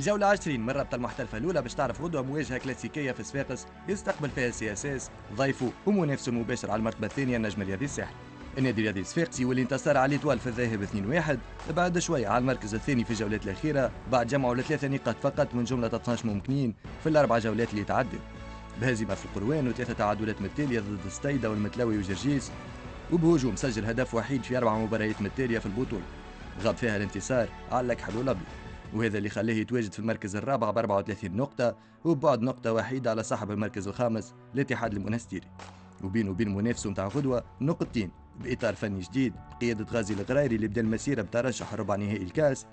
الجولة 20 من رابطة المحترفة الأولى باش تعرف غدوة مواجهة كلاسيكية في صفاقس يستقبل فيها سي اس اس ضيفه ومنافسه المباشر على المرتبة الثانية النجم الرياضي الساحل النادي الرياضي الصفاقسي واللي انتصر على الإطوال في الذاهب 2-1 بعد شوية على المركز الثاني في الجولات الأخيرة بعد جمعوا لثلاثة نقاط فقط من جملة 12 ممكنين في الأربع جولات اللي تعدت بهزيمة في القروان وثلاثة تعادلات متتالية ضد ستايدا والمتلاوي وجرجيس وبهجوم سجل هدف وحيد في أربع مباريات متتالية في البطولة غاب فيها الانتصار على الأكحل والأبيض وهذا اللي خلاه يتواجد في المركز الرابع ب 34 نقطة وبعد نقطة وحيدة على صاحب المركز الخامس الاتحاد المونستيري وبين وبين منافسه نتاع غدوة نقطتين بإطار فني جديد قيادة غازي الغرايري اللي بدا المسيرة بترشح ربع نهائي الكاس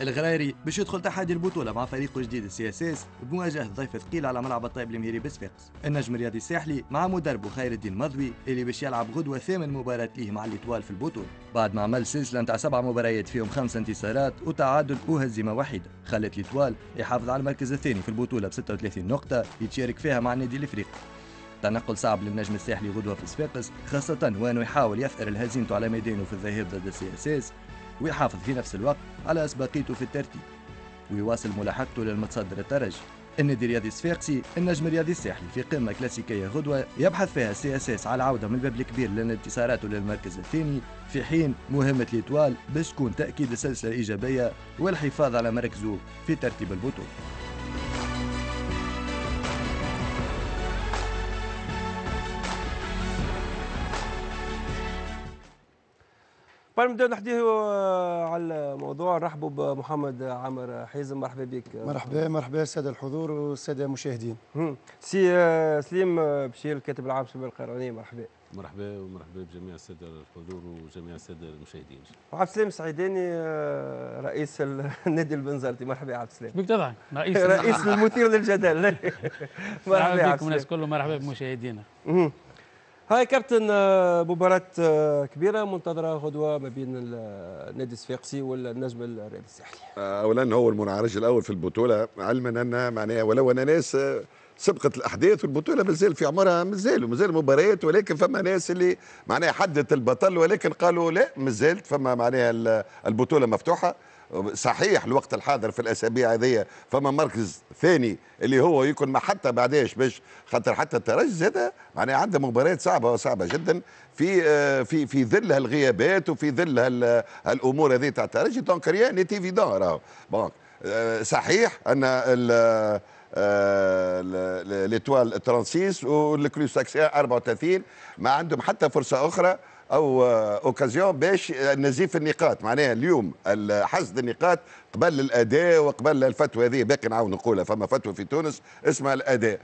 الغرايري باش يدخل تحدي البطوله مع فريقه الجديد السي اس اس بمواجهه ضيف ثقيل على ملعب الطيب المهيري بصفاقس النجم الرياضي الساحلي مع مدربه خير الدين مضوي اللي باش يلعب غدوه ثامن مباراه ليه مع الاطوال في البطوله بعد ما عمل سلسله نتاع سبع مباريات فيهم خمس انتصارات وتعادل وهزيمه واحده خلت الاطوال يحافظ على المركز الثاني في البطوله ب 36 نقطه يتشارك فيها مع النادي الافريقي تنقل صعب للنجم الساحلي غدوه في صفاقس خاصه وانه يحاول يثأر الهزيمته على ميدانه في الذهاب ضد السي اس اس ويحافظ في نفس الوقت على أسبقيته في الترتيب ويواصل ملاحقته للمتصدر الترجي النادي الرياضي الصفاقسي النجم الرياضي الساحلي في قمة كلاسيكية غدوة يبحث فيها سي اس اس على العودة من الباب الكبير للانتصارات للمركز الثاني في حين مهمة الإتوال باش تكون تأكيد السلسلة الإيجابية والحفاظ على مركزه في ترتيب البطولة قبل نبداو نحكيو آه، على الموضوع نرحبوا بمحمد عامر حيزم مرحبا بك مرحبا مرحبا الساده الحضور والساده المشاهدين سي آه، سليم بشير الكاتب العام شباب القرنيه مرحبا مرحبا ومرحبا بجميع الساده الحضور وجميع الساده المشاهدين وعبد السلام السعيداني آه، رئيس النادي البنزرتي مرحبا يا عبد السلام بك تضحك رئيس رئيس المثير للجدل مرحبا بكم الناس كلهم مرحبا بمشاهدينا هاي كابتن آه، مباراة آه، كبيرة منتظرة غدوة ما بين النادي آه، الصفاقسي والنجم الرياضي الساحلي. أولا هو المنعرج الأول في البطولة علما أن معناها ولو أن ناس سبقت الأحداث والبطولة مازال في عمرها مازال ومازال مباريات ولكن فما ناس اللي معناها حدت البطل ولكن قالوا لا مازالت فما معناها البطولة مفتوحة صحيح الوقت الحاضر في الاسابيع هذه فما مركز ثاني اللي هو يكون ما حتى بعداش باش خاطر حتى الترجي هذا معناها عنده مباريات صعبه وصعبه جدا في آه، في في ظل هالغيابات وفي ظل هالامور هذه تاع الترجي دونك ريان ايفيدون راهو بون آه، صحيح ان ليتوال 36 والكلوس ساكسيان 34 ما عندهم حتى فرصه اخرى او اوكازيون باش نزيف النقاط معناها اليوم حصد النقاط قبل الاداء وقبل الفتوى هذه باقي نعاود نقولها فما فتوى في تونس اسمها الاداء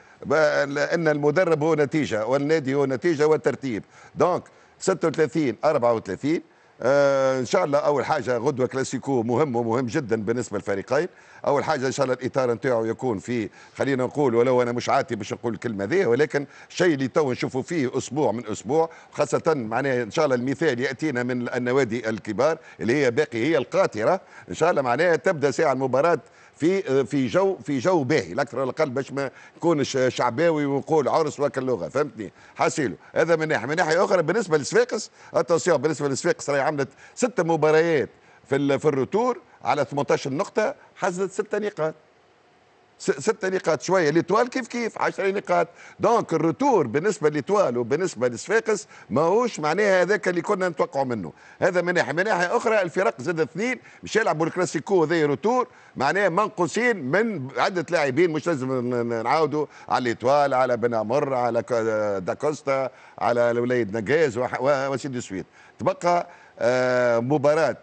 ان المدرب هو نتيجه والنادي هو نتيجه والترتيب دونك 36 34 آه، ان شاء الله اول حاجه غدوه كلاسيكو مهم ومهم جدا بالنسبه للفريقين اول حاجه ان شاء الله الاطار نتاعو يكون في خلينا نقول ولو انا مش عاتي باش نقول الكلمه ذي ولكن الشيء اللي تو نشوفوا فيه اسبوع من اسبوع خاصه معناها ان شاء الله المثال ياتينا من النوادي الكبار اللي هي باقي هي القاطره ان شاء الله معناها تبدا ساعه المباراه في في جو في جو باهي الاكثر ولا الاقل باش ما يكونش شعباوي ونقول عرس اللغه فهمتني حاسيلو هذا من ناحيه من ناحيه اخرى بالنسبه لصفاقس اتونسيون بالنسبه لصفاقس راهي عملت ست مباريات في في الروتور على 18 نقطه حصلت ست نقاط ست نقاط شويه لتوال كيف كيف 10 نقاط دونك الروتور بالنسبه لتوال وبالنسبه لصفاقس ماهوش معناها هذاك اللي كنا نتوقعوا منه هذا من ناحيه من ناحيه اخرى الفرق زاد اثنين مش يلعبوا الكلاسيكو هذا روتور معناها منقوصين من عده لاعبين مش لازم نعاودوا على ليتوال على بن عمر على داكوستا على الوليد نجاز وسيدي سويت تبقى آه، مباراه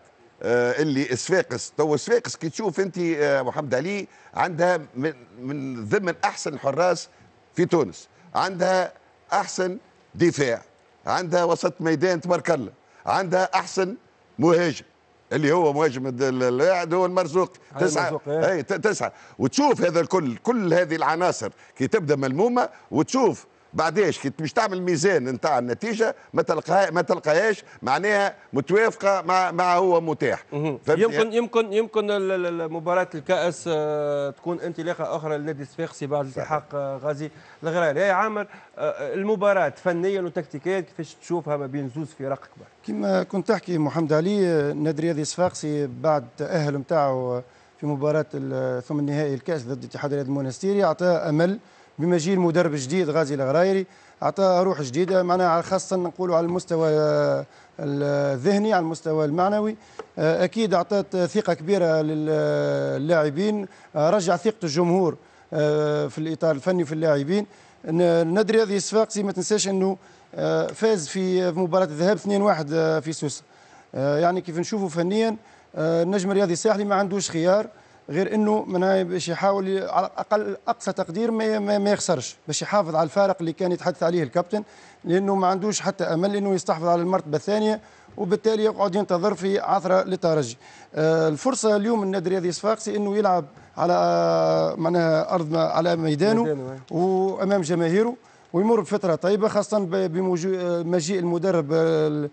آه، اللي صفاقس تو صفاقس كي تشوف انت محمد علي عندها من, من ضمن احسن الحراس في تونس عندها احسن دفاع عندها وسط ميدان تبارك الله عندها احسن مهاجم اللي هو مهاجم الواحد هو المرزوق تسعه إيه. اي تسعه وتشوف هذا الكل كل هذه العناصر كي تبدا ملمومه وتشوف بعديش كي مش تعمل ميزان نتاع النتيجه ما تلقاها ما تلقاهاش معناها متوافقه مع ما هو متاح يمكن يمكن يمكن مباراه الكاس آه، تكون انطلاقه اخرى لنادي الصفاقسي بعد التحاق آه، غازي الغراري يا عامر آه، المباراه فنيا وتكتيكيا كيفاش تشوفها ما بين زوز فرق كبار كما كنت تحكي محمد علي النادي الرياضي الصفاقسي بعد التاهل نتاعو في مباراه ثم نهائي الكاس ضد اتحاد الرياضي المونستيري اعطاه امل بمجيء المدرب الجديد غازي الغرايري اعطى روح جديده معناها خاصه نقولوا على المستوى آه، الذهني على المستوى المعنوي آه، اكيد اعطت ثقه كبيره للاعبين آه، رجع ثقه الجمهور في الاطار الفني وفي اللاعبين ندري هذه الصفاقسي ما تنساش انه فاز في مباراه الذهاب 2-1 في سوسه يعني كيف نشوفوا فنيا النجم الرياضي الساحلي ما عندوش خيار غير انه معناها باش يحاول على الاقل اقصى تقدير ما, ما, يخسرش باش يحافظ على الفارق اللي كان يتحدث عليه الكابتن لانه ما عندوش حتى امل انه يستحفظ على المرتبه الثانيه وبالتالي يقعد ينتظر في عثره للترجي آه، الفرصه اليوم النادي الرياضي الصفاقسي انه يلعب على آه، معناها ارض على ميدانه وامام جماهيره ويمر بفتره طيبه خاصه بمجيء المدرب آه،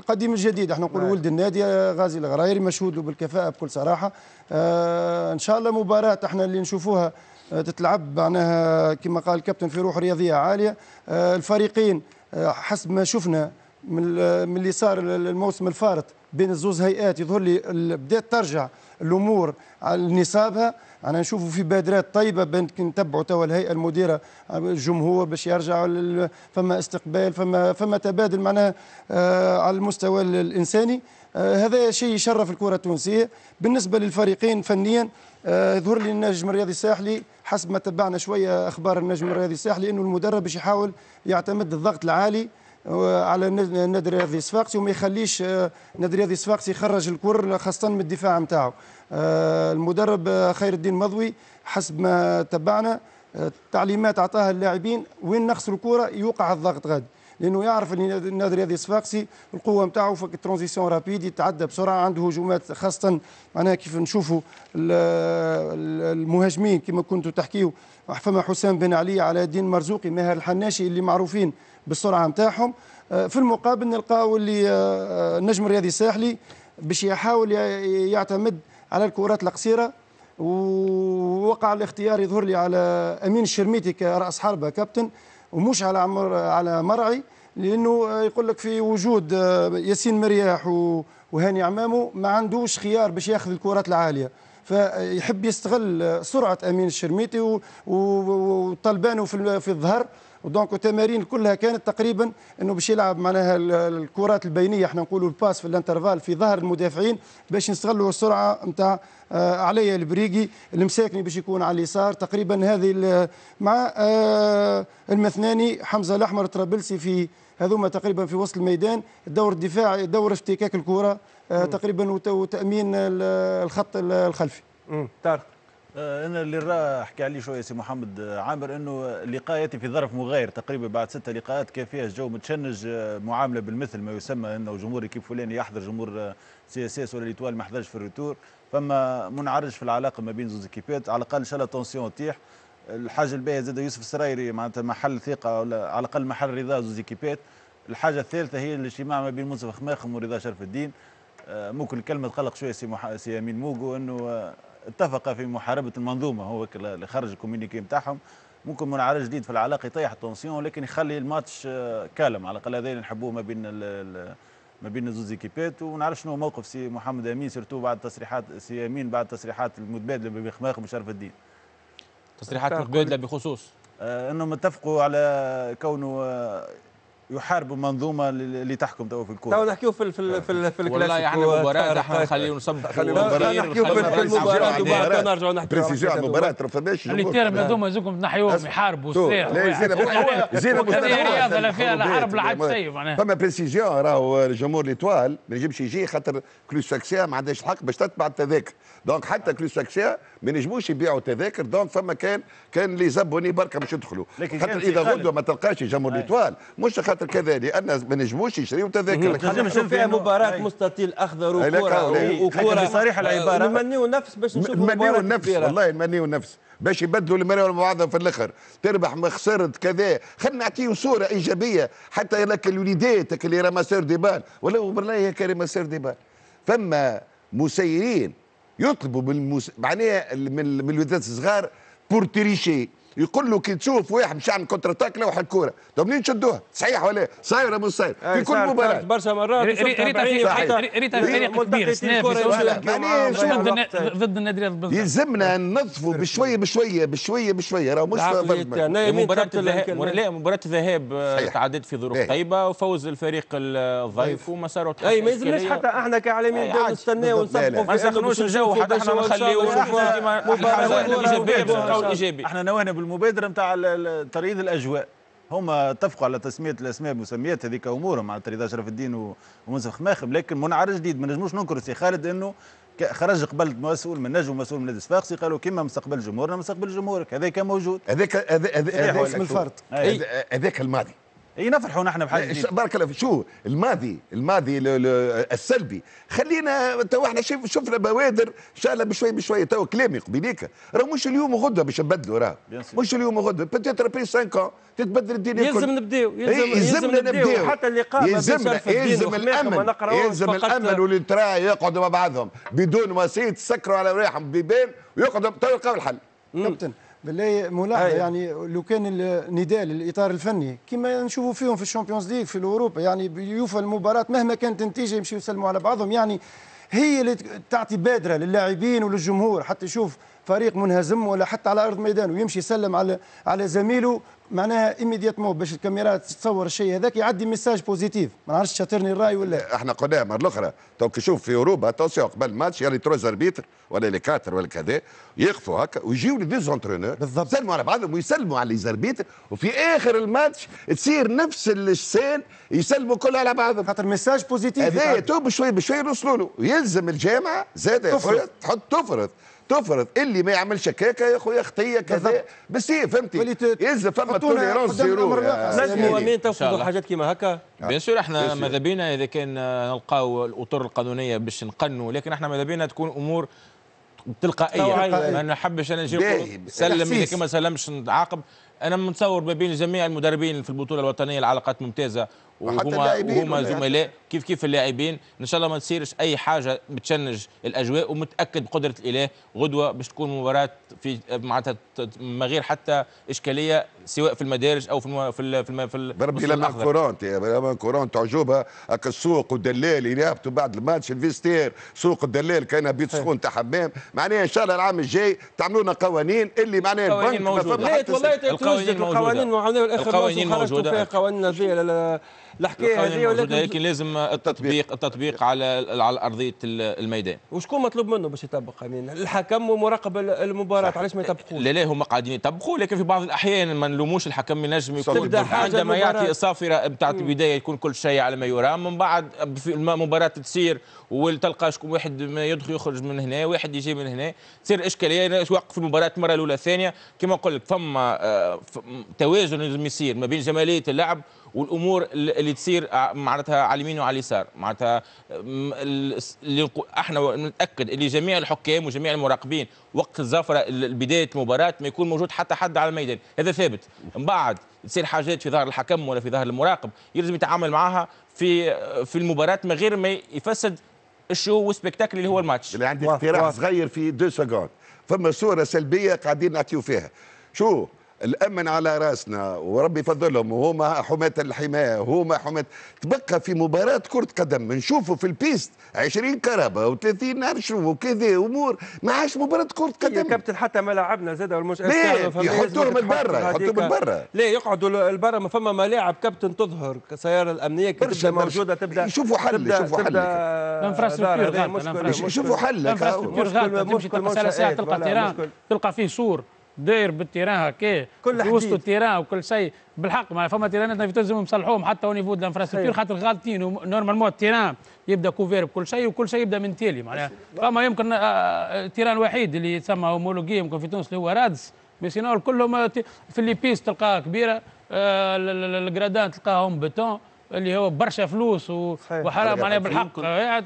القديم الجديد احنا نقول نعم. ولد النادي آه، غازي الغرايري مشهود له بالكفاءه بكل صراحه آه، ان شاء الله مباراه احنا اللي نشوفوها تتلعب معناها كما قال الكابتن في روح رياضيه عاليه الفريقين حسب ما شفنا من اللي صار الموسم الفارط بين الزوز هيئات يظهر لي بدات ترجع الامور على نصابها انا نشوفوا في بادرات طيبه بين نتبعوا توا الهيئه المديره الجمهور باش يرجع فما استقبال فما فما تبادل معناها آه، على المستوى الانساني آه، هذا شيء يشرف الكره التونسيه بالنسبه للفريقين فنيا يظهر آه، لي النجم الرياضي الساحلي حسب ما تبعنا شويه اخبار النجم الرياضي الساحلي انه المدرب باش يحاول يعتمد الضغط العالي على النادي الرياضي الصفاقسي وما يخليش النادي الرياضي الصفاقسي يخرج الكره خاصه من الدفاع نتاعو آه، المدرب خير الدين مضوي حسب ما تبعنا آه، تعليمات اعطاها اللاعبين وين نخسر الكره يوقع الضغط غادي لانه يعرف ان النادي الرياضي الصفاقسي القوه نتاعو في الترانزيسيون رابيد يتعدى بسرعه عنده هجومات خاصه معناها كيف نشوفوا المهاجمين كما كنتوا تحكيوا فما حسام بن علي على الدين مرزوقي ماهر الحناشي اللي معروفين بالسرعه نتاعهم آه، في المقابل نلقاو اللي النجم الرياضي الساحلي باش يحاول يعتمد على الكرات القصيره ووقع الاختيار يظهر لي على امين الشرميتي كراس حربه كابتن ومش على عمر على مرعي لانه يقول لك في وجود آه، ياسين مرياح وهاني عمامه ما عندوش خيار باش ياخذ الكرات العاليه فيحب يستغل آه، سرعه امين الشرميتي وطلبانه في الظهر ودونك التمارين كلها كانت تقريبا انه باش يلعب معناها الكرات البينيه احنا نقولوا الباس في الانترفال في ظهر المدافعين باش نستغلوا السرعه نتاع آه، علي البريقي المساكني باش يكون على اليسار تقريبا هذه مع آه، المثناني حمزه الاحمر الطرابلسي في هذوما تقريبا في وسط الميدان الدور الدفاعي دور افتكاك الكره آه، تقريبا وتامين الخط الخلفي طارق آه، انا اللي راه حكى عليه شويه سي محمد آه، عامر انه ياتي في ظرف مغاير تقريبا بعد ستة لقاءات كان فيها الجو متشنج آه، معامله بالمثل ما يسمى انه جمهور كيف فلان يحضر جمهور سي اس اس ولا ليتوال ما حضرش في الريتور فما منعرج في العلاقه ما بين زوز كيبات على الاقل ان شاء الله تونسيون تطيح الحاجه الباهيه زاد يوسف السرايري معناتها محل ثقه ولا على الاقل محل رضا زوز كيبات الحاجه الثالثه هي الاجتماع ما بين منصف خماخم ورضا شرف الدين ممكن الكلمه تقلق شويه سي, سي امين موجو انه اتفق في محاربه المنظومه هو اللي خرج الكوميونيكي نتاعهم ممكن منعرج جديد في العلاقه يطيح التونسيون لكن يخلي الماتش آه، كالم على الاقل هذين نحبوه ما بين ما بين الزوز ايكيبات ونعرف شنو موقف سي محمد امين سيرتو بعد تصريحات سي امين بعد تصريحات المتبادله بين خماخ وشرف الدين تصريحات متبادله بخصوص آه انهم اتفقوا على كونه آه يحارب منظومه اللي تحكم تو في الكوره تو نحكيو في في في, في الكلاسيكو والله يعني المباراه احنا نخليو نصب نحكيو في المباراه وبعد نرجعوا نحكيو بريسيزيون على المباراه فماش اللي تير منظومه زوكم تنحيوهم يحاربوا صحيح لا زينا رياضه لا فيها لا حرب لا عدسيه معناها فما بريسيزيون راهو الجمهور آه، ليتوال ما ينجمش يجي خاطر كلوس ساكسيا ما عندهاش الحق باش تتبع التذاكر دونك حتى كلوس ساكسيا ما ينجموش يبيعوا تذاكر دونك فما كان كان لي زابوني برك باش يدخلوا خاطر اذا غدوه ما تلقاش الجمهور آه. ليتوال مش خاطر خاطر كذا لان ما نجموش يشريو تذاكر نشوف فيها مباراه مستطيل اخضر وكره وكره بصريح العباره آه، نمنيو نفس باش نشوفوا نمنيو نفس والله نمنيو نفس باش يبدلوا المراه والمعاضه في الاخر تربح ما خسرت كذا خلينا نعطيهم صوره ايجابيه حتى لك الوليدات اللي راماسور دي بال ولا بالله يا كريم دي بال فما مسيرين يطلبوا من معناها من الوليدات الصغار بور تريشي يقول له كي تشوف واحد مش عامل كونتر اتاك لوح الكوره طب منين شدوها صحيح ولا صايره مش صايره في كل مباراه برشا مرات ريتها ريتها ريتا فريق كبير ضد النادي البلد يلزمنا ننظفوا بشويه بشويه بشويه بشويه راه مش مباراه لا مباراه الذهاب تعدت في ظروف طيبه وفوز الفريق الضيف ومساره اي ما يلزمناش حتى احنا كاعلاميين نستناو في ما نسخنوش الجو حتى احنا ما نخليوش مباراه ايجابيه احنا نوانا بالمبادره نتاع تريد الاجواء هما اتفقوا على تسميه الاسماء بمسميات هذيك امورهم مع تريد اشرف الدين ومنصف خماخم لكن منعر جديد ما نجموش ننكر سي خالد انه خرج قبل مسؤول من نجم مسؤول من نادي الصفاقسي قالوا كيما مستقبل جمهورنا مستقبل جمهورك هذاك موجود هذاك هذاك اسم الفرد هذاك الماضي اي نفرحوا نحن بحاجه جديده بارك الله شو الماضي الماضي السلبي خلينا تو احنا شفنا بوادر ان شاء الله بشوي بشوي تو كلامي قبيليك راه مش اليوم وغدوه باش نبدلوا راه مش اليوم وغدا بتيت سانك 5 تتبدل الدنيا يلزم نبداو يلزم, يلزم نبداو حتى اللقاء يلزمنا يلزم الامل يلزم الامل واللي تراه يقعدوا مع بعضهم بدون وسيط سكروا على رواحهم بيبان ويقعدوا تو يلقاو الحل كابتن بالله ملاحظه أيه. يعني لو كان النداء للاطار الفني كما نشوفوا فيهم في الشامبيونز ليغ في الاوروبا يعني يوفى المباراه مهما كانت النتيجه يمشيوا يسلموا على بعضهم يعني هي اللي تعطي بادره للاعبين وللجمهور حتى يشوف فريق منهزم ولا حتى على ارض ميدان ويمشي يسلم على على زميله معناها ايميدياتمون باش الكاميرات تصور الشيء هذاك يعدي ميساج بوزيتيف ما نعرفش شاطرني الراي ولا احنا قلنا مره الاخرى تو شوف في اوروبا اتونسيون قبل الماتش يعني تروز اربيتر ولا لي كاتر ولا كذا يقفوا هكا ويجيو لي زونترونور بالضبط يسلموا على بعضهم ويسلموا على لي زربيتر وفي اخر الماتش تصير نفس السين يسلموا كلها على بعضهم خاطر ميساج بوزيتيف هذايا تو بشوي بشوي يوصلوا له ويلزم الجامعه زاد تحط تفرض تفرض إيه اللي ما يعملش هكاكا يا خويا خطيه كذا بالسيف فهمتي يز فما توليرونس زيرو لازم امين تنفذوا حاجات كيما هكا نعم. بيان سور احنا ماذا بينا اذا كان آه، نلقاو الاطر القانونيه باش نقنوا لكن احنا ماذا بينا تكون امور تلقائيه ما نحبش انا نجي سلم اذا ما سلمش نعاقب انا متصور ما بين جميع المدربين في البطوله الوطنيه العلاقات ممتازه وهما وهما زملاء كيف كيف اللاعبين ان شاء الله ما تصيرش اي حاجه بتشنج الاجواء ومتاكد بقدره الاله غدوه باش تكون مباراه في معناتها ما غير حتى اشكاليه سواء في المدارج او في الم... في الم... في, الم... في بربي لما كورونت لما كورونت عجوبه السوق والدلال اللي هبطوا بعد الماتش الفيستير سوق الدلال كان بيت سخون تاع حمام معناها ان شاء الله العام الجاي تعملوا لنا قوانين اللي معناها البنك موجودة. ما فما القوانين موجوده القوانين موجوده القوانين موجوده قوانين نظيره الحكايه هذه ولكن لكن لازم التطبيق التطبيق على على ارضيه الميدان وشكون مطلوب منه باش يطبق قانون يعني الحكم ومراقب المباراه علاش ما يطبقوش لا لا هما قاعدين يطبقوا لكن في بعض الاحيان ما نلوموش الحكم ينجم يكون عندما يعطي صافره نتاع البدايه يكون كل شيء على ما يرام من بعد المباراه تصير وتلقى شكون واحد ما يدخل يخرج من هنا واحد يجي من هنا تصير اشكاليه يوقف يعني المباراه المره الاولى الثانيه كما نقول لك فما آه، تواجد لازم يصير ما بين جماليه اللعب والامور اللي تصير معناتها على اليمين وعلى اليسار معناتها اللي احنا نتاكد اللي جميع الحكام وجميع المراقبين وقت الزفره بدايه المباراه ما يكون موجود حتى حد على الميدان هذا ثابت من بعد تصير حاجات في ظهر الحكم ولا في ظهر المراقب يلزم يتعامل معها في في المباراه من غير ما يفسد الشو والسبكتاكل اللي هو الماتش اللي عندي اقتراح صغير في دو سكوند فما صوره سلبيه قاعدين نعطيو فيها شو الامن على راسنا وربي يفضلهم وهما حماة الحماية هما حماة تبقى في مباراة كرة قدم نشوفوا في البيست 20 كربة و30 نرشو وكذا امور ما عادش مباراة كرة قدم يا كابتن حتى ما لعبنا زاد المشكلة يحطوهم من برا يحطوهم من برا لا يقعدوا البرا ما فما ملاعب كابتن تظهر السيارة الأمنية كتبدا موجودة تبدا يشوفوا حل يشوفوا حل الانفراستركتور آه، يشوفوا حل الانفراستركتور غلط مشكل ساعة تلقى تيران تلقى فيه سور داير بالتيران هكا كل وسط التيران وكل شيء بالحق ما فما تيرانات في تونس يصلحوهم حتى او نيفو الانفراستركتور أيوه. خاطر غالطين نورمالمون التيران يبدا كوفير بكل شيء وكل شيء يبدا من تالي معناها فما يمكن آه، آه، التيران الوحيد اللي تسمى هومولوجي يمكن في تونس اللي هو رادس مي سينو كلهم آه، في اللي بيس تلقاها كبيره الجرادان تلقاهم بتون اللي هو برشا فلوس وحرام عليه بالحق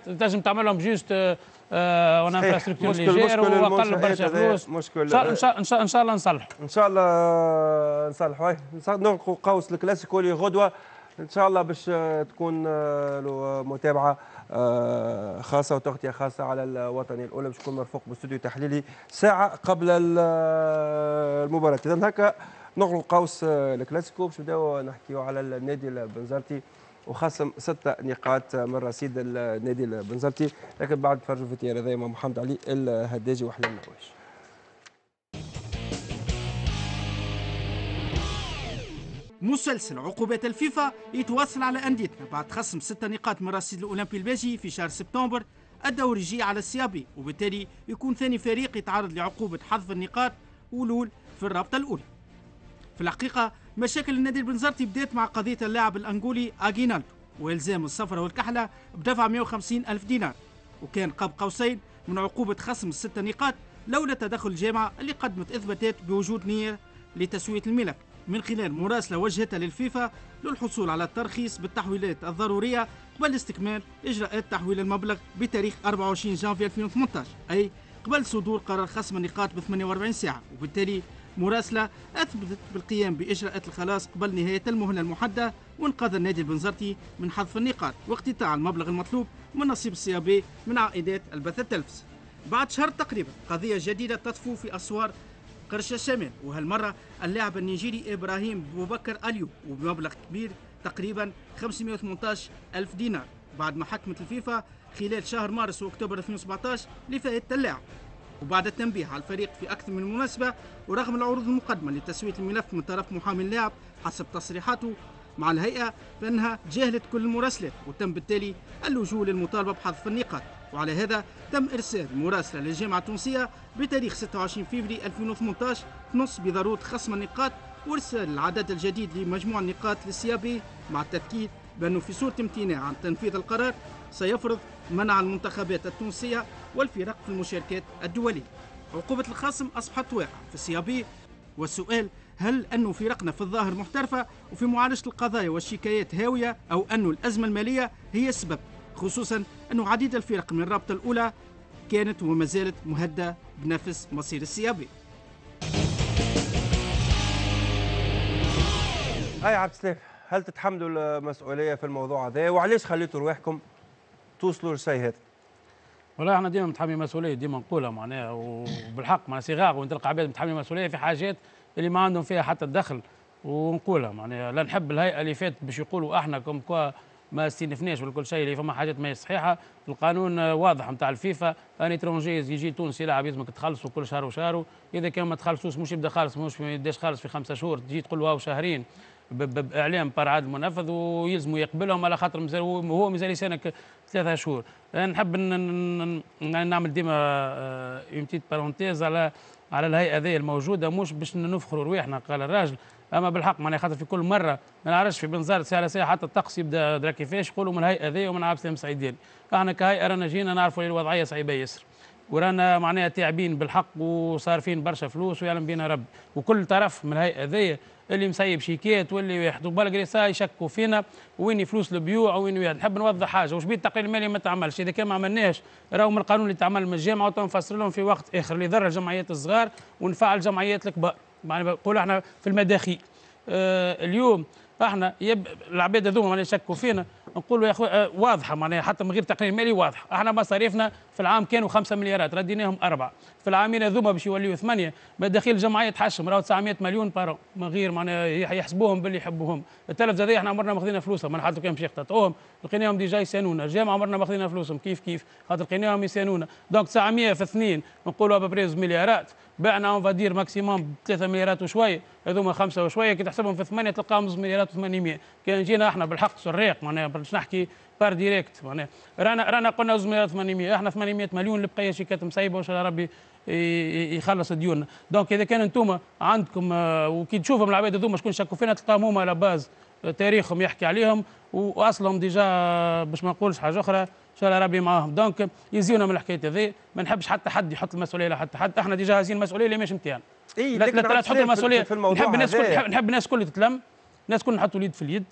تنجم تعملهم جوست وانا اللي ليجير وقل برشا إيه، فلوس مشكل ان شاء ان شاء الله نصلحوا ان شاء الله آه، نصلحوا اي نغلقوا قوس الكلاسيكو اللي غدوه ان شاء الله باش آه، تكون آه، له متابعه خاصه وتغطيه خاصه على الوطني الاولى باش يكون مرفوق باستوديو تحليلي ساعه قبل المباراه اذا هكا نغلق قوس الكلاسيكو باش نبداو نحكيو على النادي البنزرتي وخصم ست نقاط من رصيد النادي البنزرتي لكن بعد تفرجوا في التيار مع محمد علي الهداجي وحلال النواش مسلسل عقوبات الفيفا يتواصل على أنديتنا بعد خصم ستة نقاط من رصيد الأولمبي الباجي في شهر سبتمبر الدوري جي على السيابي وبالتالي يكون ثاني فريق يتعرض لعقوبة حذف النقاط والأول في الرابطة الأولى في الحقيقة مشاكل النادي البنزرتي بدات مع قضية اللاعب الأنغولي أجينالدو والزام السفرة والكحلة بدفع 150 ألف دينار وكان قاب قوسين من عقوبة خصم الستة نقاط لولا تدخل الجامعة اللي قدمت إثباتات بوجود نية لتسوية الملف من خلال مراسلة وجهتها للفيفا للحصول على الترخيص بالتحويلات الضرورية قبل استكمال إجراءات تحويل المبلغ بتاريخ 24 جانفي 2018 أي قبل صدور قرار خصم النقاط ب 48 ساعة وبالتالي مراسلة أثبتت بالقيام بإجراءات الخلاص قبل نهاية المهلة المحددة وانقاذ النادي البنزرتي من حذف النقاط واقتطاع المبلغ المطلوب من نصيب السيابي من عائدات البث التلفز بعد شهر تقريبا قضية جديدة تطفو في أسوار قرش الشمال وهالمرة اللاعب النيجيري إبراهيم بوبكر أليو وبمبلغ كبير تقريبا 518 ألف دينار بعد ما حكمت الفيفا خلال شهر مارس وأكتوبر 2017 لفائدة اللاعب وبعد التنبيه على الفريق في أكثر من مناسبة ورغم العروض المقدمة لتسوية الملف من طرف محامي اللاعب حسب تصريحاته مع الهيئة فإنها جهلت كل المراسلات وتم بالتالي اللجوء للمطالبة بحذف النقاط وعلى هذا تم إرسال مراسلة للجامعة التونسية بتاريخ 26 فبراير 2018 تنص بضرورة خصم النقاط وارسال العدد الجديد لمجموع النقاط للسيابي مع التأكيد بأنه في صورة امتناع عن تنفيذ القرار سيفرض منع المنتخبات التونسية والفرق في المشاركات الدولية عقوبة الخصم أصبحت واقع في السيابي والسؤال هل أنه فرقنا في الظاهر محترفة وفي معالجة القضايا والشكايات هاوية أو أن الأزمة المالية هي السبب خصوصا أنه عديد الفرق من الرابطة الأولى كانت وما زالت مهدة بنفس مصير السيابي أي عبد السلام هل تتحملوا المسؤولية في الموضوع هذا وعلاش خليتوا رواحكم توصلوا لشيء هذا والله احنا ديما متحمي مسؤوليه ديما نقولها معناها وبالحق معناها صغار تلقى عباد متحمي مسؤوليه في حاجات اللي ما عندهم فيها حتى الدخل ونقولها معناها لا نحب الهيئه اللي فاتت باش يقولوا احنا كوم كوا ما استنفناش والكل شيء اللي فما حاجات ما هي صحيحه القانون واضح نتاع الفيفا ان ترونجي يجي تونسي يلعب يلزمك تخلصوا كل شهر وشهر اذا كان ما تخلصوش مش يبدا خالص مش يبداش خالص في خمسة شهور تجي تقول واو شهرين باعلام قرار عادل المنفذ ويلزموا يقبلهم على خاطر مزال هو مازال يسالك ثلاثة شهور نحب نعمل ديما اون تيت بارونتيز على على الهيئه هذه الموجوده مش باش نفخروا رواحنا قال الراجل اما بالحق معناها خاطر في كل مره ما نعرفش في بنزار ساعه على ساعه حتى الطقس يبدا درا كيفاش يقولوا من الهيئه هذه ومن عبد السلام سعيدين احنا كهيئه رانا جينا نعرفوا إيه الوضعيه صعيبه ياسر ورانا معناها تعبين بالحق وصارفين برشا فلوس ويعلم بينا رب وكل طرف من الهيئه هذه اللي مسيب شيكات واللي يحطوا وبالك ساي يشكوا فينا وين فلوس البيوع وين نحب نوضح حاجه وش بيه التقرير المالي ما تعملش اذا كان ما عملناش راهو من القانون اللي تعمل من الجامعه وتنفسر لهم في وقت اخر اللي ضر الجمعيات الصغار ونفعل الجمعيات الكبار معنا يعني احنا في المداخيل آه اليوم احنا يب... العباد هذوما معناها يشكوا فينا نقولوا يا اخويا آه، واضحه معناها حتى من غير تقرير مالي واضحه احنا مصاريفنا في العام كانوا 5 مليارات رديناهم اربعه في العامين هذوما باش يوليو ثمانيه مداخيل جمعيه تحشم راهو 900 مليون بارو من غير معناها يحسبوهم باللي يحبوهم التلفزه هذه احنا عمرنا ما خذينا فلوسهم انا حتى كان باش يقطعوهم لقيناهم ديجا يسانونا الجامعه عمرنا ما خذينا فلوسهم كيف كيف خاطر لقيناهم يسانونا دونك 900 في اثنين نقولوا ببريز مليارات بعنا اون فادير ماكسيموم 3 مليارات وشويه هذوما خمسه وشويه كي تحسبهم في ثمانيه تلقاهم مليارات و800 كان جينا احنا بالحق سريق معناها باش نحكي بار ديريكت معناها رانا رانا قلنا 800 احنا 800 مليون اللي بقيه شيكات مصيبه وان شاء الله ربي يخلص ديوننا دونك اذا كان انتم عندكم آه، وكي تشوفهم العباد هذوما شكون شكوا فينا تلقاهم هما على باز آه، تاريخهم يحكي عليهم واصلهم ديجا آه، باش ما نقولش حاجه اخرى ان شاء الله ربي معاهم دونك يزيونا من الحكايه هذه ما نحبش حتى حد يحط المسؤوليه على حتى حد احنا ديجا هازين المسؤوليه اللي مش نتاعنا إيه لا, لا تحط المسؤوليه في الموضوع نحب الناس كل نحب الناس الكل تتلم الناس الكل نحطوا اليد في اليد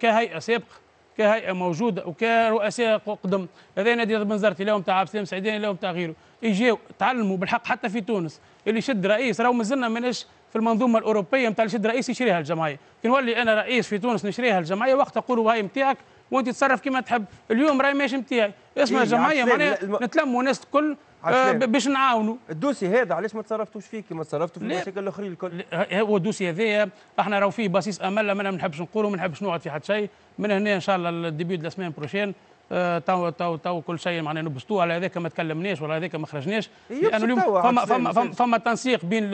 كهيئه سابقه كهيئه موجوده وكرؤساء قدم هذا نادي بنزرتي لهم تاع عبد السلام سعيدين لهم تاع غيره يجيو تعلموا بالحق حتى في تونس اللي شد رئيس راهو مازلنا ماناش في المنظومه الاوروبيه نتاع شد رئيس يشريها الجمعيه كي نولي انا رئيس في تونس نشريها الجمعيه وقت اقول هاي نتاعك وانت تصرف كما تحب اليوم راهي ماشي نتاعي اسمها إيه جمعيه معناها نتلموا ناس الكل آه باش نعاونوا الدوسي هذا علاش ما تصرفتوش فيه كما تصرفتوا في المشاكل الاخرين الكل هو الدوسي هذايا احنا راهو فيه باسيس امل ما نحبش نقولوا ما نحبش نوعد في حد شيء من هنا ان شاء الله الديبيو دو لا سمان بروشين آه، تو تو تو كل شيء معناه نبسطوه على هذاك ما تكلمناش ولا هذاك ما خرجناش لانه اليوم فما فما فما, فما تنسيق بين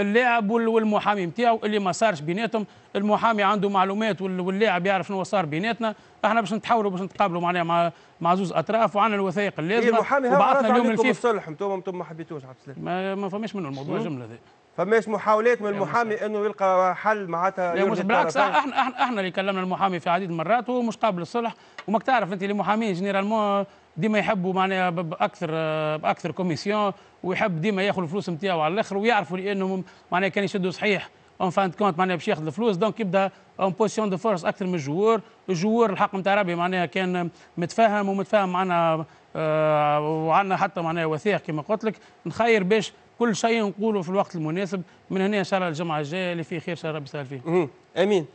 اللاعب والمحامي نتاعو اللي ما صارش بيناتهم المحامي عنده معلومات واللاعب يعرف شنو صار بيناتنا احنا باش نتحاوروا باش نتقابلوا معناه مع مع زوز اطراف وعندنا الوثائق اللازمه إيه، المحامي وبعثنا اليوم الصلح انتم ما حبيتوش عبد السلام ما, ما فماش منه الموضوع الجمله هذه فماش محاولات من المحامي انه يلقى حل معناتها لا مش بالعكس احنا احنا احنا اللي كلمنا المحامي في عديد المرات وهو مش قابل للصلح وماك تعرف انت المحامين جينيرالمون ديما يحبوا معناها باكثر باكثر كوميسيون ويحب ديما ياخذ الفلوس نتاعو على الاخر ويعرفوا لانه معناها كان يشدوا صحيح اون فان كونت معناها باش ياخذ الفلوس دونك يبدا اون بوزيسيون دو فورس اكثر من الجوار الجوار الحق نتاع ربي معناها كان متفاهم ومتفاهم معنا آه، وعندنا حتى معناها وثائق كما قلت لك نخير باش كل شيء نقوله في الوقت المناسب من هنا ان شاء الله الجمعه الجايه اللي فيه خير ان شاء الله ربي يسهل فيه. امين.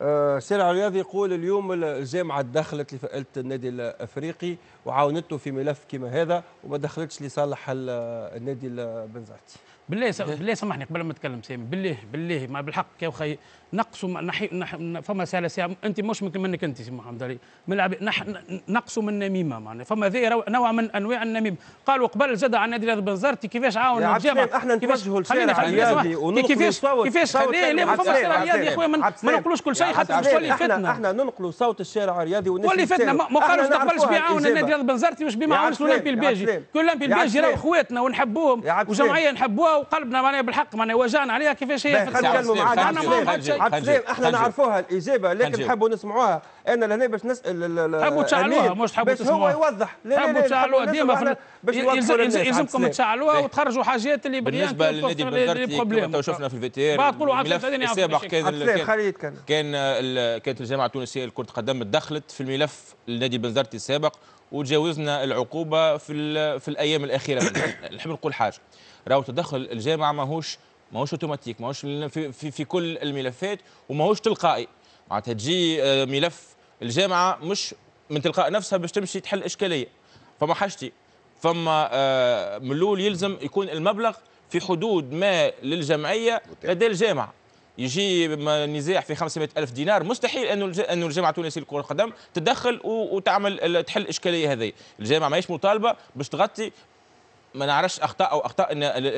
آه سير الرياضي يقول اليوم الجامعه دخلت لفئه النادي الافريقي وعاونته في ملف كما هذا وما دخلتش لصالح النادي البنزرتي. بالله بالله سامحني قبل ما نتكلم سامي بالله بالله ما بالحق يا اخي نقصوا نحي نح... فما سلاسة انت مش من منك انت سي محمد علي ملعب نح... نقصوا من النميمه معناها فما ذي رو... نوع من انواع النميمه قالوا قبل زاد عن نادي بن زرتي كيفاش عاون الجامعه احنا نتوجهوا للشارع الرياضي كيفاش كيفاش لا لا ما فما شارع رياضي اخويا ما نقولوش كل شيء خاطر تولي فتنه احنا ننقلوا صوت الشارع الرياضي والناس فتنه ما قالوش قبلش بيعاون النادي بن زرتي مش بما الاولمبي البيجي الباجي الاولمبي الباجي راهو خواتنا ونحبوهم وجمعيه نحبوها وقلبنا معناها بالحق معناها وجعنا عليها كيفاش هي فتنه عبد السلام احنا نعرفوها الاجابه لكن نحبوا نسمعوها انا لهنا باش نسال تحبوا تشعلوها مش تحبوا تسمعوها هو يوضح تحبوا تشعلوها ديما يلزمكم تشعلوها وتخرجوا حاجات اللي بالنسبه للنادي بنزرتي تو شفنا في بعد تقولوا عبد السابق كان كان كانت الجامعه التونسيه لكره القدم دخلت في الملف النادي بنزرتي السابق وتجاوزنا العقوبه في في الايام الاخيره نحب نقول حاجه راهو تدخل الجامعه ماهوش ماهوش اوتوماتيك ماهوش في, في, في كل الملفات وماهوش تلقائي معناتها تجي آه، ملف الجامعه مش من تلقاء نفسها باش تمشي تحل اشكاليه فما حاجتي فما آه، من الاول يلزم يكون المبلغ في حدود ما للجمعيه لدى الجامعه يجي نزاع في 500 ألف دينار مستحيل انه انه الجامعه التونسيه لكره القدم تتدخل وتعمل تحل الاشكاليه هذه الجامعه ماهيش مطالبه باش تغطي ما نعرفش اخطاء او اخطاء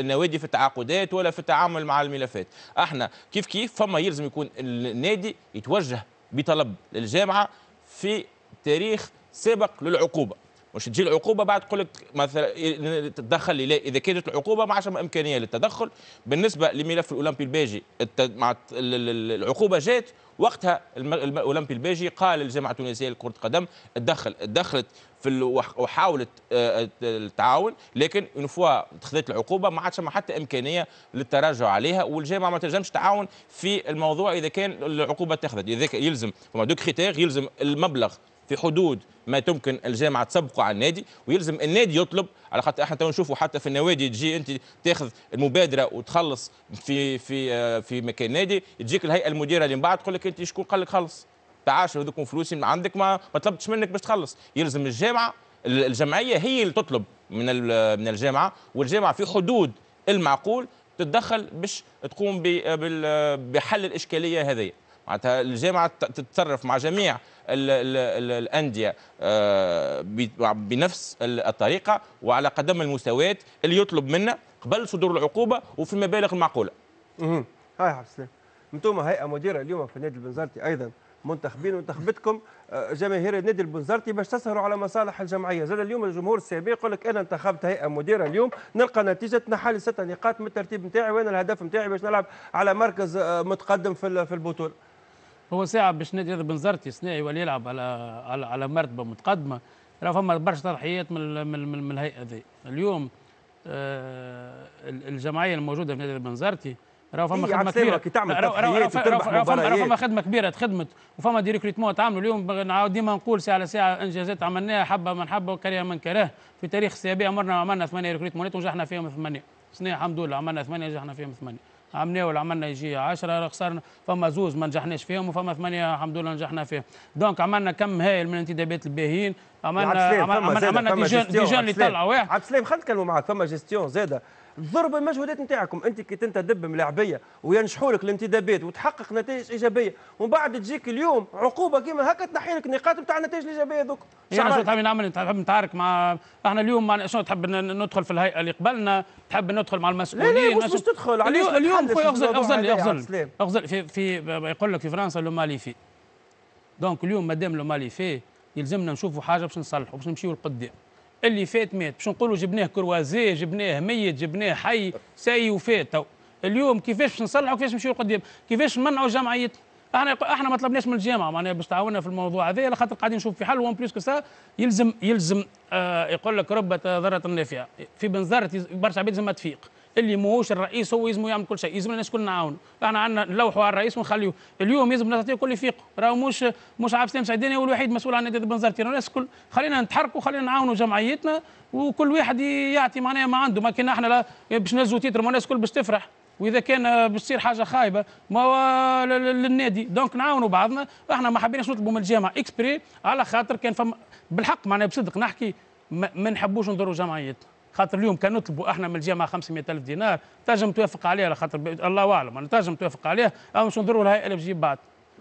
النوادي في التعاقدات ولا في التعامل مع الملفات احنا كيف كيف فما يلزم يكون النادي يتوجه بطلب للجامعه في تاريخ سابق للعقوبه مش تجي العقوبه بعد تقول لك مثلا إيه، تدخل لي لا اذا كانت العقوبه ما عادش امكانيه للتدخل بالنسبه لملف الاولمبي الباجي مع العقوبه جات وقتها الاولمبي الباجي قال للجامعه التونسيه لكره القدم تدخل تدخلت في وحاولت آه، التعاون لكن اون فوا تخذت العقوبه ما عادش حتى امكانيه للتراجع عليها والجامعه ما تنجمش تعاون في الموضوع اذا كان العقوبه اتخذت اذا يلزم فما دو كريتير يلزم المبلغ في حدود ما تمكن الجامعه تسبقه على النادي ويلزم النادي يطلب على خاطر احنا تو نشوفوا حتى في النوادي تجي انت تاخذ المبادره وتخلص في في آه، في مكان نادي تجيك الهيئه المديره اللي من بعد تقول لك انت شكون قال لك خلص 10 هذوكم فلوسي من عندك ما, ما طلبتش منك باش تخلص يلزم الجامعه الجمعيه هي اللي تطلب من من الجامعه والجامعه في حدود المعقول تتدخل باش تقوم بحل الاشكاليه هذه معناتها الجامعه تتصرف مع جميع الانديه آه، بنفس الطريقه وعلى قدم المساواه اللي يطلب منا قبل صدور العقوبه وفي المبالغ المعقوله. اها هاي حسن انتم هيئه مديره اليوم في النادي البنزرتي ايضا منتخبين وانتخبتكم آه، جماهير النادي البنزرتي باش تسهروا على مصالح الجمعيه زاد اليوم الجمهور السابق يقول لك انا انتخبت هيئه مديره اليوم نلقى نتيجه نحل ست نقاط من الترتيب نتاعي وانا الهدف نتاعي باش نلعب على مركز آه، متقدم في البطوله هو صعب باش نادي البنزرتي صناعي ولا يلعب على على على مرتبه متقدمه راه فما برشا تضحيات من من من, الهيئه ذي اليوم آه، الجمعيه الموجوده في نادي البنزرتي راهو فما إيه، خدمه كبيره كي تعمل راهو فما خدمه كبيره تخدمت وفما ديريكريتمون تعملوا اليوم نعاود ديما نقول ساعه على ساعه انجازات عملناها حبه من حبه وكره من كره في تاريخ السيابيه عمرنا عملنا ثمانيه ريكريتمونات ونجحنا فيهم ثمانيه سنه الحمد لله عملنا ثمانيه نجحنا فيهم ثمانيه عملنا ولا عملنا يجي 10 خسرنا فما زوز ما نجحناش فيهم وفما ثمانيه الحمد لله نجحنا فيهم دونك عملنا كم هائل من الانتدابات الباهيين عملنا عملنا دي جون اللي طلعوا واحد عبد السلام خلينا نتكلموا معك فما جيستيون زاده ضرب المجهودات نتاعكم انت كي تنتدب ملاعبيه وينجحوا لك الانتدابات وتحقق نتائج ايجابيه ومن بعد تجيك اليوم عقوبه كيما هكا تنحي لك النقاط نتاع النتائج الايجابيه ذوك يعني شنو تحب نعمل تحب نتعارك مع احنا اليوم شنو تحب ندخل في الهيئه اللي قبلنا تحب ندخل مع المسؤولين لا لا مش, مش تدخل اليوم اليوم خويا اغزل اغزل اغزل اغزل في في يقول لك في فرنسا لو مالي في دونك اليوم مادام لو مالي في يلزمنا نشوفوا حاجه باش نصلحوا باش نمشيوا لقدام اللي فات مات باش نقولوا جبناه كروازي جبناه ميت جبناه حي ساي وفات تو اليوم كيفاش باش نصلحوا كيفاش نمشيو لقدام كيفاش نمنعوا جمعيتنا احنا احنا ما طلبناش من الجامعه معناها باش تعاوننا في الموضوع هذا على خاطر قاعدين نشوف في حل وان بليس كسا يلزم يلزم آه يقول لك ربة ذره نافعه في بنزرت برشا عباد لازم تفيق اللي موش الرئيس هو يزمو يعمل كل شيء يزم الناس كلنا نعاونوا احنا عندنا نلوحوا على الرئيس ونخليه اليوم يزم الناس الكل يفيقوا راهو مش مش عبد السلام سعداني هو الوحيد مسؤول عن نادي بنزرتي الناس الكل خلينا نتحركوا خلينا نعاونوا جمعيتنا وكل واحد يعطي معناها ما عنده ما كنا احنا باش نهزوا تيتر الناس الكل باش تفرح واذا كان باش تصير حاجه خايبه ما هو للنادي دونك نعاونوا بعضنا احنا ما حبيناش نطلبوا من الجامعه اكسبري على خاطر كان فم بالحق معناها بصدق نحكي ما نحبوش نضروا جمعيتنا خاطر اليوم كان نطلبوا احنا من الجامعه 500000 دينار تنجم توافق عليها على خاطر الله اعلم انا تنجم توافق عليها اما مش نضروا الهيئه اللي بتجيب بعد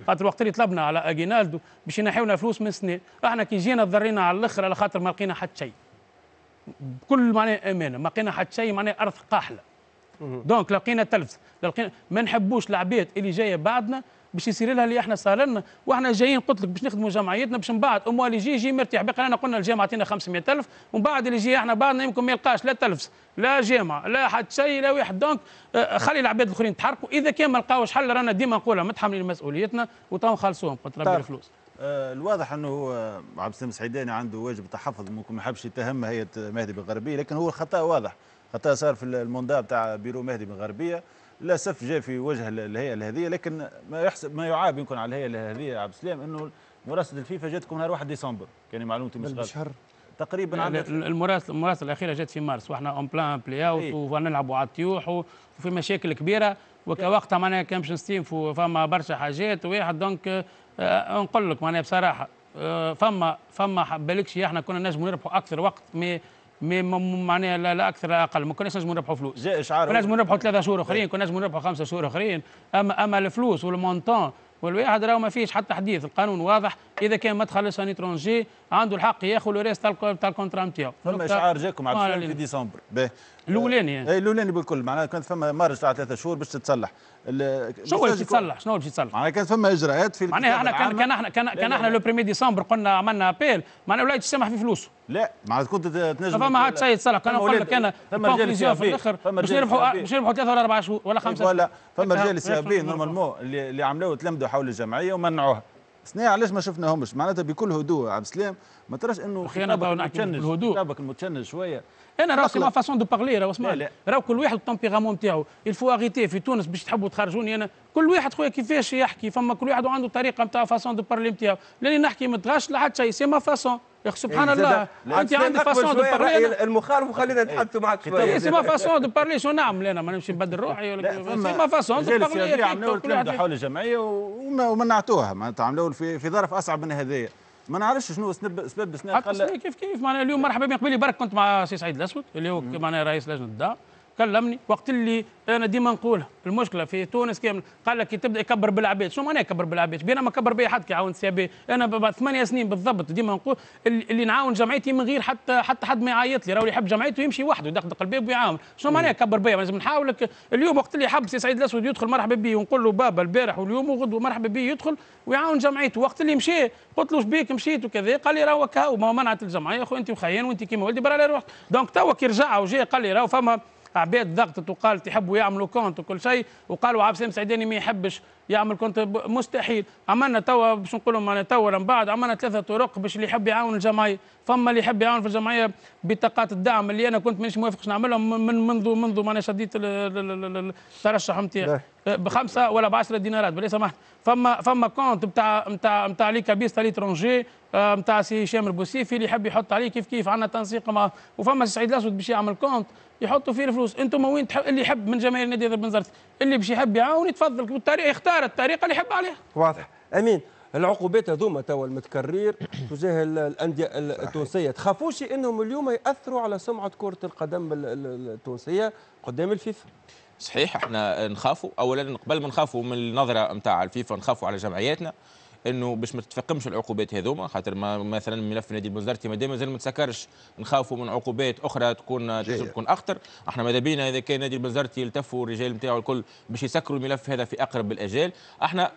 خاطر وقت اللي طلبنا على اجينالدو باش ينحيونا فلوس من سنين احنا كي جينا ضرينا على الاخر على خاطر ما لقينا حتى شيء بكل معناه امانه ما لقينا حتى شيء معناه ارض قاحله دونك لقينا تلفزه لقينا ما نحبوش العباد اللي جايه بعدنا باش يصير لها اللي احنا صار لنا واحنا جايين قلت لك باش نخدموا جمعيتنا باش من بعد اموال اللي يجي يجي مرتاح باقي انا قلنا الجامعه تعطينا 500000 ومن بعد اللي يجي احنا بعدنا يمكن ما يلقاش لا تلفز لا جامعه لا حد شيء لا واحد دونك آه، آه، خلي العباد الاخرين يتحركوا اذا كان ما لقاوش حل رانا ديما نقولها متحملين مسؤوليتنا وتو نخلصوهم قلت ربي طيب. الفلوس آه، الواضح انه عبد السلام السعيداني عنده واجب تحفظ ممكن ما يحبش يتهم هيئه مهدي بن غربيه لكن هو الخطا واضح خطا صار في المنضاه تاع بيرو مهدي بن غربيه لا سف جاء في وجه الهيئه الهذيه لكن ما يحسب ما يعاب يمكن على الهيئه الهذيه يا عبد السلام انه مراسله الفيفا جاتكم نهار 1 ديسمبر كان معلومتي مش غلط تقريبا المراسله المراسله الاخيره جات في مارس واحنا اون بلان بلاي اوت إيه؟ ونلعبوا على الطيوح وفي مشاكل كبيره وكوقتها معناها كان باش نستنفوا فما برشا حاجات واحد دونك آه نقول لك معناها بصراحه آه فما فما بالكش احنا كنا نجموا نربحوا اكثر وقت مي مي معناها لا, لا اكثر لا اقل ما كناش نجموا نربحوا فلوس جاء اشعار كنا نجموا نربحوا ثلاثه شهور اخرين كنا نجموا نربحوا خمسه شهور اخرين اما اما الفلوس والمونتون والواحد راهو ما فيش حتى حديث القانون واضح اذا كان مدخل لسان ترونجي عنده الحق ياخذ لو ريست تاع الكونترا نتاعو فما اشعار جاكم على آه، في ديسمبر الاولاني يعني. آه، اي الاولاني بالكل معناها كانت فما مارج تاع ثلاثة شهور باش تتصلح شنو باش تتصلح شنو هو باش تتصلح معناها كانت فما اجراءات في معناها احنا كان كان احنا كان, كان احنا لو بريمي ديسمبر قلنا عملنا ابيل معناها ولا تسامح في فلوسه لا معناها كنت تنجم فما حد شيء يتصلح كان نقول لك انا فما رجال في الاخر باش يربحوا باش يربحوا ثلاثة ولا أربعة شهور ولا إيه، خمسة ولا فما رجال بي نورمالمون اللي عملوا تلمدوا حول الجمعية ومنعوها سنية علاش ما شفناهمش معناتها بكل هدوء عبد السلام ما تراش انه خطابك المتشنج كتابك المتشنج شويه انا راه سي ما فاسون دو بارلي راه اسمع راه كل واحد التمبيرامون نتاعو الفو اغيتي في تونس باش تحبوا تخرجوني انا كل واحد خويا كيفاش يحكي فما كل واحد عنده طريقه نتاع فاسون دو بارلي نتاعو لاني نحكي ما تغاش لا حتى شيء سي ما فاسون يا اخي سبحان الله انت عندي فاسون دو بارلي المخالف وخلينا إيه. نتحدثوا معك إيه، شويه سي ما فاسون دو بارلي شو نعمل انا ما نمشي نبدل روحي ولا سي ما فاسون دو بارلي عملوا تلمذه حول الجمعيه ومنعتوها معناتها عملوا في ظرف اصعب من هذايا ما نعرفش شنو سبب سبب سناب كيف كيف معناها اليوم مرحبا بك قبل برك كنت مع سي سعيد الاسود اللي هو معناها رئيس لجنه الدار كلمني وقت اللي انا ديما نقولها المشكله في تونس كامل قال لك تبدا يكبر بالعباد شو معناه يكبر بالعباد بينما كبر بيا حد كيعاون سي بي انا بعد ثمانية سنين بالضبط ديما نقول اللي نعاون جمعيتي من غير حتى حتى حد ما يعيط لي راهو اللي يحب جمعيته يمشي وحده يدقدق الباب ويعاون شو معناه يكبر بيا لازم يعني نحاول لك اليوم وقت اللي يحب سي سعيد الاسود يدخل مرحبا به ونقول له بابا البارح واليوم وغدو مرحبا به يدخل ويعاون جمعيته وقت اللي مشى قلت له بيك مشيت وكذا قال لي راهو كاو ما منعت الجمعيه يا اخو انت وخيان وانت كيما ولدي برا روحك دونك توا كي رجع وجا قال لي راهو فما عباد ضغطت وقال تحبوا يعملوا كونت وكل شيء وقالوا عبد السلام السعيداني ما يحبش يعمل كونت مستحيل عملنا توا باش لهم معنا توا من بعد عملنا ثلاثه طرق باش اللي يحب يعاون الجمعيه فما اللي يحب يعاون في الجمعيه بطاقات الدعم اللي انا كنت مانيش موافق نعملهم من منذ منذ ما انا شديت الترشح نتاعي أه، بخمسه ولا ب 10 دينارات بالله سمحت فما فما كونت نتاع نتاع نتاع لي كابيس تاع ليترونجي نتاع سي هشام البوسيفي اللي يحب يحط عليه كيف كيف عندنا تنسيق مع وفما سعيد الاسود باش يعمل كونت يحطوا فيه الفلوس انتم وين تحب اللي يحب من جماهير نادي بن زرت اللي باش يحب يعاون يتفضل بالطريقه يختار الطريقه اللي يحب عليها واضح امين العقوبات هذوما توا المتكرر تجاه الانديه التونسيه تخافوش انهم اليوم ياثروا على سمعه كره القدم التونسيه قدام الفيفا صحيح احنا نخافوا اولا قبل ما نخافوا من النظره نتاع الفيفا نخافوا على جمعياتنا انه باش ما تتفقمش العقوبات هذوما خاطر مثلا ملف النادي ما دام مازال ما تسكرش نخافوا من عقوبات اخرى تكون تكون اخطر احنا ماذا بينا اذا كان النادي المزدرتي التفوا الرجال نتاعو الكل باش يسكروا الملف هذا في اقرب الاجال احنا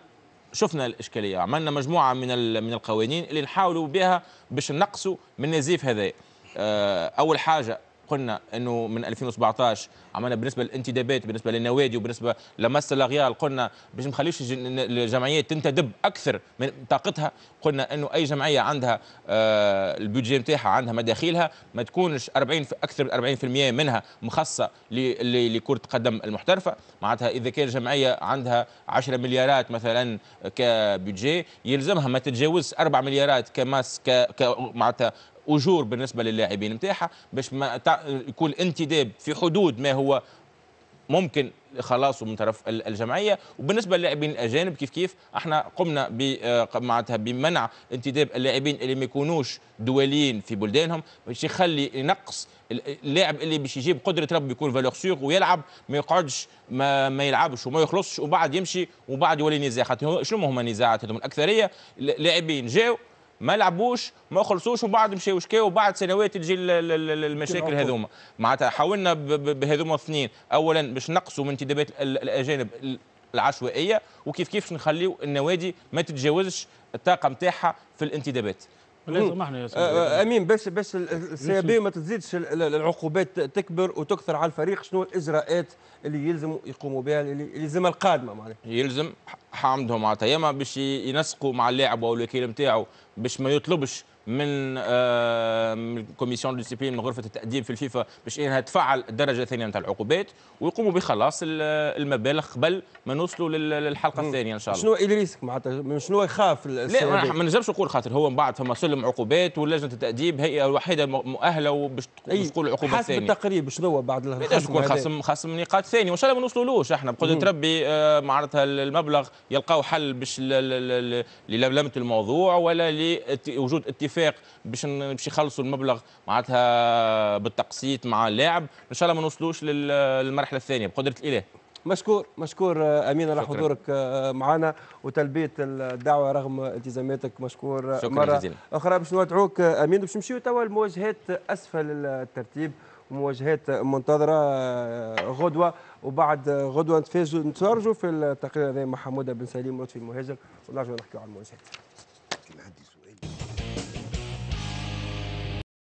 شفنا الاشكاليه عملنا مجموعه من من القوانين اللي نحاولوا بها باش نقصوا من نزيف هذا آه، اول حاجه قلنا انه من 2017 عملنا بالنسبه للانتدابات بالنسبه للنوادي وبالنسبه لمس الاغيال قلنا باش ما نخليش الجمعيات تنتدب اكثر من طاقتها قلنا انه اي جمعيه عندها آه، البيدجي نتاعها عندها مداخيلها ما تكونش 40 في اكثر من 40% منها مخصصه لكره قدم المحترفه معناتها اذا كان جمعيه عندها 10 مليارات مثلا كبيدجي يلزمها ما تتجاوز 4 مليارات كماس ك معناتها اجور بالنسبه للاعبين نتاعها باش ما يكون الانتداب في حدود ما هو ممكن خلاصه من طرف الجمعيه وبالنسبه للاعبين الاجانب كيف كيف احنا قمنا آه، معناتها بمنع انتداب اللاعبين اللي ما يكونوش دوليين في بلدانهم باش يخلي ينقص اللاعب اللي باش يجيب قدره ربي يكون فالور سيغ ويلعب ما يقعدش ما, ما يلعبش وما يخلصش وبعد يمشي وبعد يولي نزاع شنو هما النزاعات هذوما الاكثريه لاعبين جاوا ما لعبوش ما خلصوش وبعد مشاو شكاو وبعد سنوات تجي المشاكل هذوما معناتها حاولنا بهذوما الاثنين اولا باش نقصوا من انتدابات الاجانب العشوائيه وكيف كيف نخليو النوادي ما تتجاوزش الطاقه نتاعها في الانتدابات آه، آه، امين بس بس السيابي ما تزيدش العقوبات تكبر وتكثر على الفريق شنو الاجراءات اللي يلزم يقوموا بها اللي يلزمها القادمه معناها يلزم حامدهم يا اما باش ينسقوا مع اللاعب او الوكيل نتاعو باش ما يطلبش من آه، من كوميسيون ديسيبلين من غرفه التاديب في الفيفا باش انها تفعل الدرجه الثانيه نتاع العقوبات ويقوموا بخلاص المبالغ قبل ما نوصلوا للحلقه الثانيه ان شاء الله شنو ادريسك معناتها شنو يخاف لا ما نجمش نقول خاطر هو من بعد فما سلم عقوبات ولجنه التاديب هي الوحيده مؤهله وباش تقول العقوبه الثانيه حسب التقريب شنو هو بعد الخصم يكون خصم خصم نقاط ثاني وان شاء الله ما نوصلولوش احنا بقدره ربي آه، معناتها المبلغ يلقاو حل باش للملمه الموضوع ولا لوجود اتفاق باش باش يخلصوا المبلغ معناتها بالتقسيط مع اللاعب ان شاء الله ما نوصلوش للمرحله الثانيه بقدره الاله مشكور مشكور آه، امين على حضورك آه، معنا وتلبيه الدعوه رغم التزاماتك مشكور آه، شكرا مره جزيلا. اخرى باش نودعوك امين باش نمشيو توا المواجهات اسفل الترتيب مواجهات منتظره غدوه وبعد غدوه نتفرجوا في التقرير هذا مع حموده بن سليم لطفي المهاجر ونرجعوا نحكيوا على المواجهات